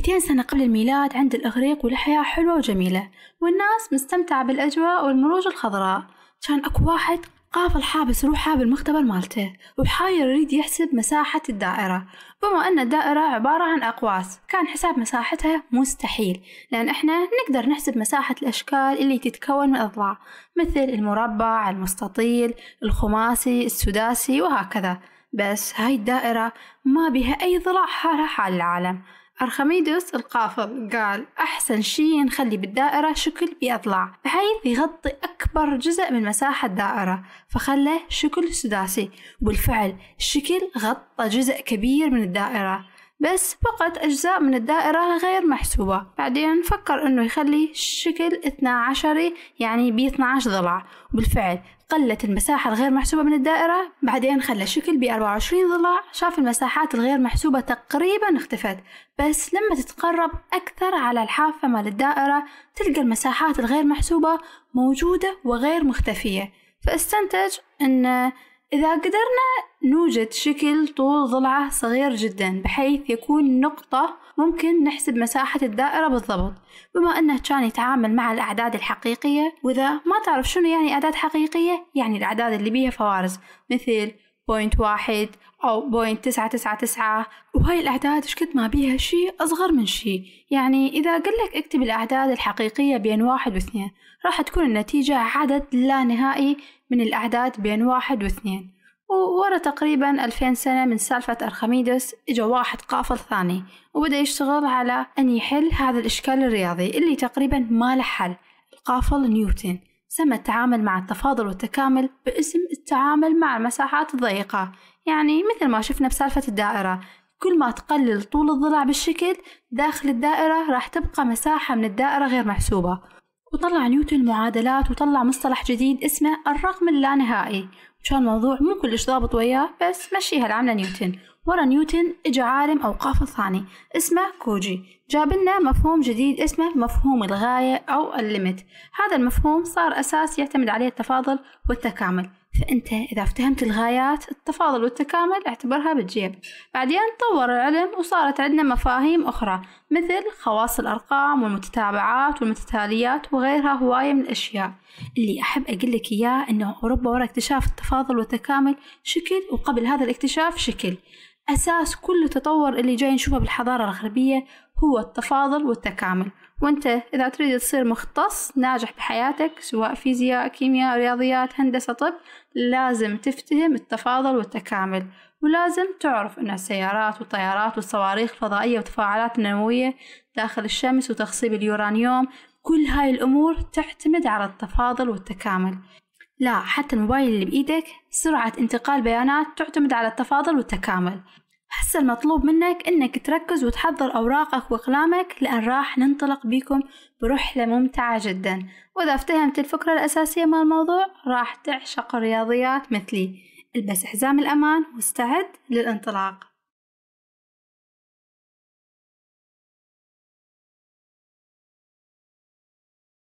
200 سنة قبل الميلاد عند الإغريق والحياة حلوة وجميلة والناس مستمتعة بالأجواء والمروج الخضراء كان أكو واحد قافل حابس روحه بالمختبر مالته وحاير يريد يحسب مساحة الدائرة بما أن الدائرة عبارة عن أقواس كان حساب مساحتها مستحيل لأن إحنا نقدر نحسب مساحة الأشكال اللي تتكون من أضلاع مثل المربع المستطيل الخماسي السداسي وهكذا بس هاي الدائرة ما بها أي ضلع حالها حال العالم أرخميدس القافض قال أحسن شي نخلي بالدائرة شكل بيطلع بحيث يغطي أكبر جزء من مساحة الدائرة فخله شكل سداسي وبالفعل الشكل غطى جزء كبير من الدائرة بس فقط أجزاء من الدائرة غير محسوبة بعدين فكر أنه يخلي الشكل 12 يعني ب 12 ضلع وبالفعل قلت المساحة الغير محسوبة من الدائرة بعدين خلى الشكل ب 24 ضلع شاف المساحات الغير محسوبة تقريبا اختفت بس لما تتقرب أكثر على الحافة مال الدائرة تلقى المساحات الغير محسوبة موجودة وغير مختفية فاستنتج أن إذا قدرنا نوجد شكل طول ضلعة صغير جدا بحيث يكون نقطة ممكن نحسب مساحة الدائرة بالضبط بما أنه كان يتعامل مع الأعداد الحقيقية وإذا ما تعرف شنو يعني أعداد حقيقية يعني الأعداد اللي بيها فوارز مثل بوينت واحد أو بوينت تسعة تسعة تسعة وهاي الأعداد شكد ما بيها شي أصغر من شي يعني إذا قل لك اكتب الأعداد الحقيقية بين واحد واثنين راح تكون النتيجة عدد لا نهائي من الأعداد بين واحد واثنين وورا تقريبا ألفين سنة من سالفة أرخميدس إجا واحد قافل ثاني وبدأ يشتغل على أن يحل هذا الإشكال الرياضي اللي تقريبا ما له حل القافل نيوتن تم التعامل مع التفاضل والتكامل باسم التعامل مع المساحات الضيقة يعني مثل ما شفنا بسالفة الدائرة كل ما تقلل طول الضلع بالشكل داخل الدائرة راح تبقى مساحة من الدائرة غير محسوبة وطلع نيوتن معادلات وطلع مصطلح جديد اسمه الرقم اللانهائي وكان الموضوع مو كلش ضابط وياه بس مشيها العملة نيوتن ورا نيوتن اجى عالم أو ثاني اسمه كوجي جاب لنا مفهوم جديد اسمه مفهوم الغاية أو الليمت هذا المفهوم صار أساس يعتمد عليه التفاضل والتكامل فأنت إذا افتهمت الغايات التفاضل والتكامل اعتبرها بالجيب بعدين تطور العلم وصارت عندنا مفاهيم أخرى مثل خواص الأرقام والمتتابعات والمتتاليات وغيرها هواية من الأشياء اللي أحب أقول لك إياه أنه أوروبا ورا اكتشاف التفاضل والتكامل شكل وقبل هذا الاكتشاف شكل أساس كل التطور اللي جاي نشوفه بالحضارة الغربية هو التفاضل والتكامل وانت إذا تريد تصير مختص ناجح بحياتك سواء فيزياء كيمياء رياضيات هندسة طب لازم تفتهم التفاضل والتكامل ولازم تعرف أن السيارات والطيارات والصواريخ الفضائية والتفاعلات النووية داخل الشمس وتخصيب اليورانيوم كل هاي الأمور تعتمد على التفاضل والتكامل لا حتى الموبايل اللي بإيدك سرعة انتقال بيانات تعتمد على التفاضل والتكامل هسه المطلوب منك إنك تركز وتحضر أوراقك وأقلامك لأن راح ننطلق بيكم برحلة ممتعة جدا وإذا افتهمت الفكرة الأساسية من الموضوع راح تعشق الرياضيات مثلي البس حزام الأمان واستعد للانطلاق